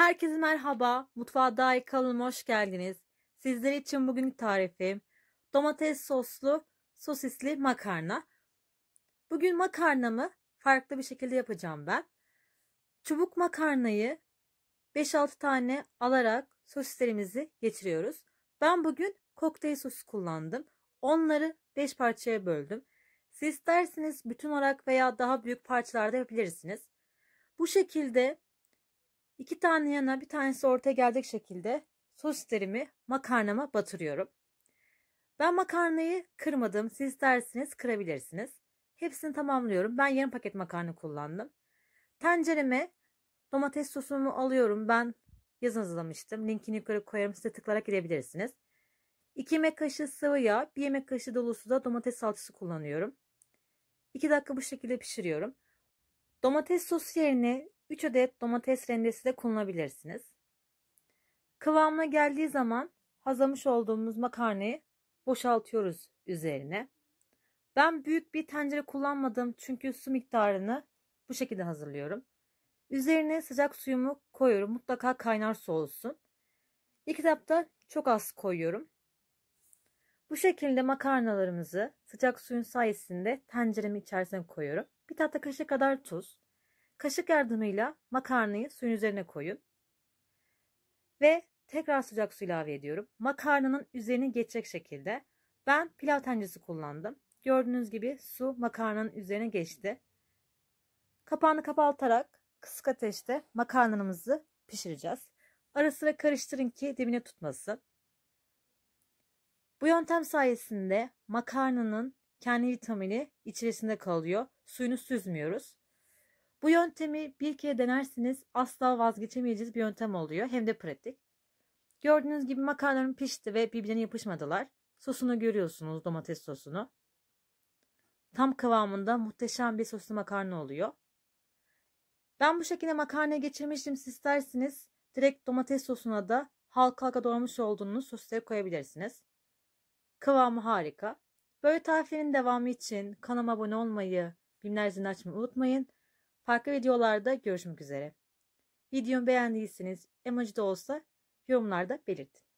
Herkese merhaba. Mutfağa dair kanalıma hoş geldiniz. Sizler için bugün tarifim domates soslu sosisli makarna. Bugün makarnamı farklı bir şekilde yapacağım ben. Çubuk makarnayı 5-6 tane alarak sosislerimizi getiriyoruz. Ben bugün kokteyl sosu kullandım. Onları 5 parçaya böldüm. Siz isterseniz bütün olarak veya daha büyük parçalarda yapabilirsiniz. Bu şekilde İki tane yana bir tanesi ortaya gelecek şekilde sosislerimi makarnama batırıyorum. Ben makarnayı kırmadım. Siz dersiniz, kırabilirsiniz. Hepsini tamamlıyorum. Ben yarım paket makarna kullandım. Tencereme domates sosumu alıyorum. Ben yazın hazırlamıştım. Linkini yukarı koyarım. Size tıklarak gidebilirsiniz. 2 yemek kaşığı sıvı yağ, 1 yemek kaşığı dolusu da domates salçası kullanıyorum. 2 dakika bu şekilde pişiriyorum. Domates sosu yerine 3 adet domates rendesi de kullanabilirsiniz. Kıvamına geldiği zaman hazırlamış olduğumuz makarnayı boşaltıyoruz üzerine. Ben büyük bir tencere kullanmadım çünkü su miktarını bu şekilde hazırlıyorum. Üzerine sıcak suyumu koyuyorum. Mutlaka kaynar su olsun. İlk etapta çok az koyuyorum. Bu şekilde makarnalarımızı sıcak suyun sayesinde tenceremin içerisine koyuyorum. Bir tatlı kaşığı kadar tuz, Kaşık yardımıyla makarnayı suyun üzerine koyun. Ve tekrar sıcak su ilave ediyorum. Makarnanın üzerini geçecek şekilde. Ben pilav tencesi kullandım. Gördüğünüz gibi su makarnanın üzerine geçti. Kapağını kapatarak kısık ateşte makarnamızı pişireceğiz. Ara sıra karıştırın ki dibine tutmasın. Bu yöntem sayesinde makarnanın kendi vitamini içerisinde kalıyor. Suyunu süzmüyoruz. Bu yöntemi bir kere denersiniz asla vazgeçemeyeceğiz bir yöntem oluyor. Hem de pratik. Gördüğünüz gibi makarnalarım pişti ve birbirine yapışmadılar. Sosunu görüyorsunuz domates sosunu. Tam kıvamında muhteşem bir soslu makarna oluyor. Ben bu şekilde makarna geçirmiştim. Siz isterseniz direkt domates sosuna da halka halka doğramış olduğunuz sosları koyabilirsiniz. Kıvamı harika. Böyle tariflerin devamı için kanalıma abone olmayı, bilmem açmayı unutmayın. Farklı videolarda görüşmek üzere. Videomu beğendiyseniz emoji de olsa yorumlarda belirtin.